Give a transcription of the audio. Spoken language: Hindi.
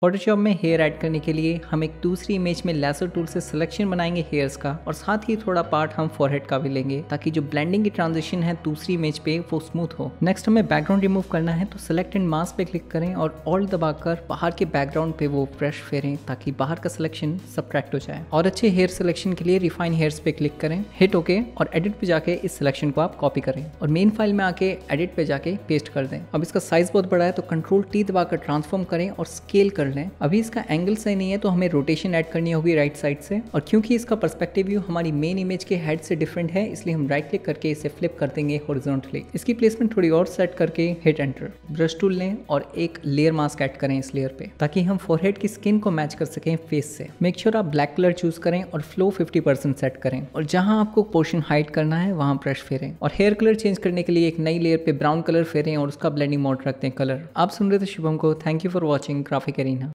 फोटोशॉप में हेयर ऐड करने के लिए हम एक दूसरी इमेज में लेसर टूल से सिलेक्शन बनाएंगे हेयर्स का और साथ ही थोड़ा पार्ट हम फोरहेड का भी लेंगे ताकि जो ब्लेंडिंग की ट्रांजेक्शन है दूसरी इमेज पे वो स्मूथ हो नेक्स्ट हमें बैकग्राउंड रिमूव करना है तो सिलेक्ट एंड मास्क पे क्लिक करें और ऑल दबाकर बाहर के बैकग्राउंड पे वो ब्रश फेरें ताकि बाहर का सिलेक्शन सब्ट्रैक्ट हो जाए और अच्छे हेयर सिलेक्शन के लिए रिफाइन हेयर्स पे क्लिक करें हिट ओके और एडिट पे जाके इस सिलेक्शन को आप कॉपी करें और मेन फाइल में आके एडिट पे जाके पेस्ट कर दें अब इसका साइज बहुत बड़ा है तो कंट्रोल टी दबाकर ट्रांसफॉर्म करें और स्केल कर कर लें अभी इसका एंगल सही नहीं है तो हमें रोटेशन ऐड करनी होगी राइट साइड से और क्योंकि इसका परस्पेक्टिव व्यू हमारी मेन इमेज के हेड से डिफरेंट है इसलिए हम राइट क्लिक करके इसे फ्लिप कर देंगे हॉरिजॉन्टली इसकी प्लेसमेंट थोड़ी और सेट करके हिट एंटर ब्रश टूल लें और एक लेयर मास्क ऐड करें इस लेयर पे ताकि हम फोरहेड की स्किन को मैच कर सकें फेस से मेक श्योर sure आप ब्लैक कलर चूज करें और फ्लो 50% सेट करें और जहां आपको पोर्शन हाइड करना है वहां ब्रश फेरें और हेयर कलर चेंज करने के लिए एक नई लेयर पे ब्राउन कलर फेरें और उसका ब्लेंडिंग मोड रखते हैं कलर आप सुन रहे थे शुभम को thank you for watching graphic Ering